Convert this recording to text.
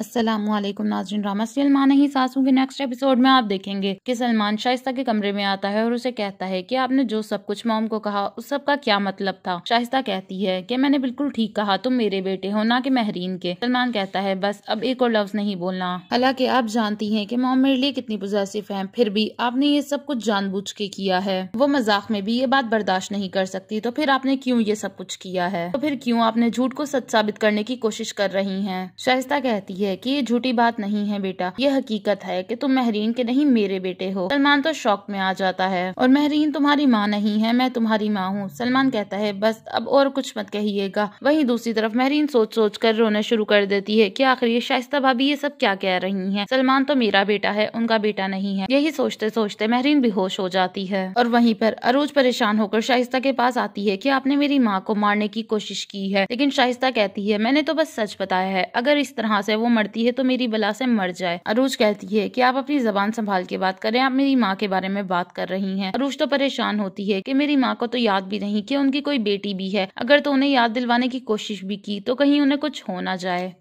Aslam नाजरन drama serial माना ही सासू के नेक्स्ट एपिसोड में आप देखेंगे कि सलमान शाइस्ता के कमरे में आता है और उसे कहता है कि आपने जो सब कुछ मोम को कहा उस सब का क्या मतलब था शाइस्ता कहती है कि मैंने बिल्कुल ठीक कहा तुम मेरे बेटे हो ना कि महरीन के सलमान कहता है बस अब एक और लफ्ज नहीं बोलना हालांकि आप जानती है की मोम मेरे लिए कितनी पोजेसिव है फिर भी आपने ये सब कुछ बुझ के किया है वो मजाक में भी ये बात बर्दाश्त नहीं कर सकती तो फिर आपने क्यूँ ये सब कुछ किया है तो फिर क्यूँ आपने झूठ को सच साबित करने की कोशिश कर रही है शाइस्ता कहती है है कि ये झूठी बात नहीं है बेटा ये हकीकत है कि तुम महरीन के नहीं मेरे बेटे हो सलमान तो शौक में आ जाता है और महरीन तुम्हारी माँ नहीं है मैं तुम्हारी माँ हूँ सलमान कहता है बस अब और कुछ मत कहिएगा वही दूसरी तरफ महरीन सोच सोच कर रोना शुरू कर देती है की आखिर ये शाइस्ता भाभी ये सब क्या कह रही है सलमान तो मेरा बेटा है उनका बेटा नहीं है यही सोचते सोचते महरीन बेहोश हो जाती है और वहीं पर अरूज परेशान होकर शाइस्ता के पास आती है की आपने मेरी माँ को मारने की कोशिश की है लेकिन शाइस्ता कहती है मैंने तो बस सच बताया है अगर इस तरह से वो मरती है तो मेरी बला से मर जाए अरूज कहती है की आप अपनी जबान संभाल के बात करें आप मेरी माँ के बारे में बात कर रही है अरूज तो परेशान होती है की मेरी माँ को तो याद भी नहीं की उनकी कोई बेटी भी है अगर तो उन्हें याद दिलवाने की कोशिश भी की तो कहीं उन्हें कुछ हो ना जाए